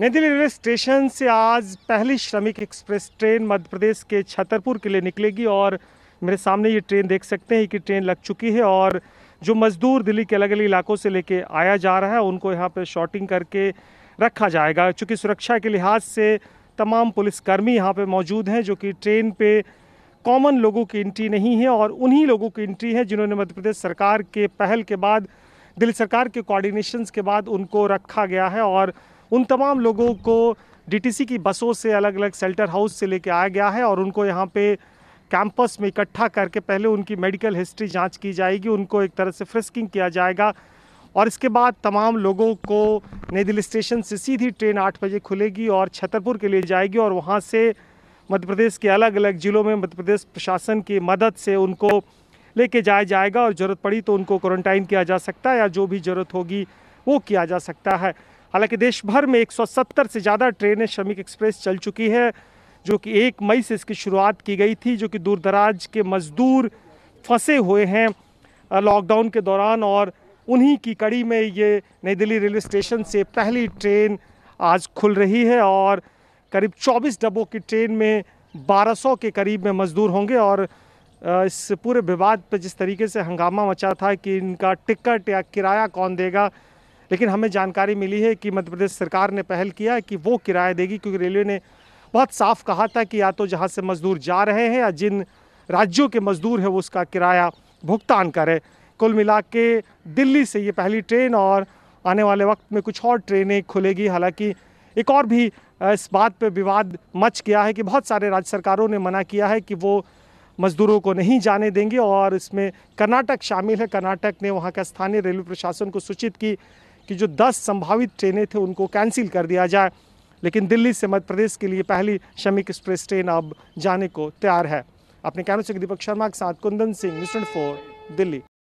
नई Delhi railway station से आज पहली श्रमिक एक्सप्रेस ट्रेन मध्य प्रदेश के छतरपुर के लिए निकलेगी और मेरे सामने ये ट्रेन देख सकते हैं कि ट्रेन लग चुकी है और जो मजदूर दिल्ली के अलग अलग इलाकों से लेके आया जा रहा है उनको यहाँ पे शॉटिंग करके रखा जाएगा चूँकि सुरक्षा के लिहाज से तमाम पुलिसकर्मी यहाँ पे मौजूद हैं जो कि ट्रेन पे कॉमन लोगों की एंट्री नहीं है और उन्हीं लोगों की एंट्री है जिन्होंने मध्य प्रदेश सरकार के पहल के बाद दिल्ली सरकार के कोऑर्डिनेशंस के बाद उनको रखा गया है और उन तमाम लोगों को डीटीसी की बसों से अलग अलग सेल्टर हाउस से लेके आया गया है और उनको यहाँ पे कैंपस में इकट्ठा करके पहले उनकी मेडिकल हिस्ट्री जांच की जाएगी उनको एक तरह से फ्रिस्किंग किया जाएगा और इसके बाद तमाम लोगों को नई दिल्ली स्टेशन से सीधी ट्रेन आठ बजे खुलेगी और छतरपुर के लिए जाएगी और वहाँ से मध्य प्रदेश के अलग अलग ज़िलों में मध्य प्रदेश प्रशासन की मदद से उनको लेके जाया जाएगा और ज़रूरत पड़ी तो उनको क्वारंटाइन किया जा सकता है या जो भी ज़रूरत होगी वो किया जा सकता है हालांकि देश भर में 170 से ज़्यादा ट्रेनें श्रमिक एक्सप्रेस चल चुकी है जो कि एक मई से इसकी शुरुआत की गई थी जो कि दूर दराज के मज़दूर फंसे हुए हैं लॉकडाउन के दौरान और उन्हीं की कड़ी में ये नई दिल्ली रेलवे स्टेशन से पहली ट्रेन आज खुल रही है और करीब 24 डब्बों की ट्रेन में 1200 के करीब में मज़दूर होंगे और इस पूरे विवाद पर जिस तरीके से हंगामा मचा था कि इनका टिकट या किराया कौन देगा लेकिन हमें जानकारी मिली है कि मध्य प्रदेश सरकार ने पहल किया कि वो किराया देगी क्योंकि रेलवे ने बहुत साफ कहा था कि या तो जहाँ से मजदूर जा रहे हैं या जिन राज्यों के मजदूर हैं वो उसका किराया भुगतान करें कुल मिला के दिल्ली से ये पहली ट्रेन और आने वाले वक्त में कुछ और ट्रेनें खुलेगी हालांकि एक और भी इस बात पे विवाद मच गया है कि बहुत सारे राज्य सरकारों ने मना किया है कि वो मजदूरों को नहीं जाने देंगे और इसमें कर्नाटक शामिल है कर्नाटक ने वहाँ का स्थानीय रेलवे प्रशासन को सूचित की कि जो 10 संभावित ट्रेनें थे उनको कैंसिल कर दिया जाए लेकिन दिल्ली से मध्य प्रदेश के लिए पहली श्रमिक एक्सप्रेस ट्रेन अब जाने को तैयार है अपने कैमरे से दीपक शर्मा के साथ कुंदन सिंह न्यूज फोर दिल्ली